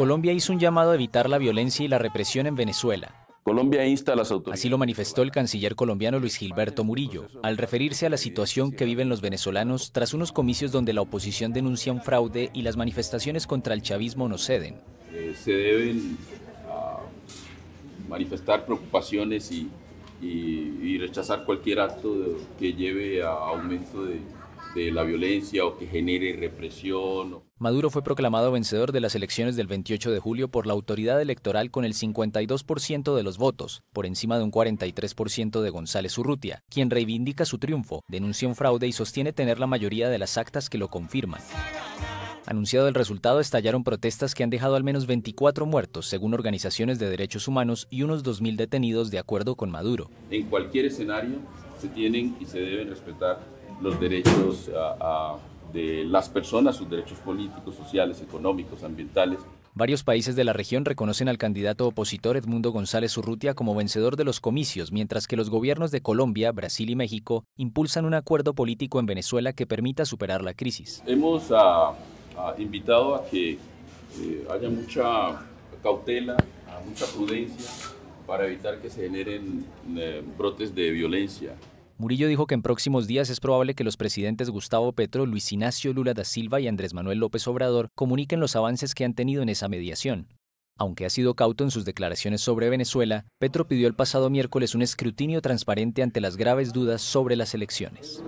Colombia hizo un llamado a evitar la violencia y la represión en Venezuela. Así lo manifestó el canciller colombiano Luis Gilberto Murillo, al referirse a la situación que viven los venezolanos tras unos comicios donde la oposición denuncia un fraude y las manifestaciones contra el chavismo no ceden. Eh, se deben ah, manifestar preocupaciones y, rechazar cualquier acto que lleve a aumento de, de la violencia o que genere represión. Maduro fue proclamado vencedor de las elecciones del 28 de julio por la autoridad electoral con el 52% de los votos, por encima de un 43% de González Urrutia, quien reivindica su triunfo, denuncia un fraude y sostiene tener la mayoría de las actas que lo confirman. Anunciado el resultado, estallaron protestas que han dejado al menos 24 muertos, según organizaciones de derechos humanos, y unos 2.000 detenidos, de acuerdo con Maduro. En cualquier escenario, se tienen y se deben respetar los derechos de las personas, sus derechos políticos, sociales, económicos, ambientales. Varios países de la región reconocen al candidato opositor Edmundo González Urrutia como vencedor de los comicios, mientras que los gobiernos de Colombia, Brasil y México impulsan un acuerdo político en Venezuela que permita superar la crisis. Hemos invitado a que eh, haya mucha cautela, mucha prudencia para evitar que se generen eh, brotes de violencia Murillo dijo que en próximos días es probable que los presidentes Gustavo Petro, Luis Ignacio Lula da Silva y Andrés Manuel López Obrador comuniquen los avances que han tenido en esa mediación. Aunque ha sido cauto en sus declaraciones sobre Venezuela, Petro pidió el pasado miércoles un escrutinio transparente ante las graves dudas sobre las elecciones.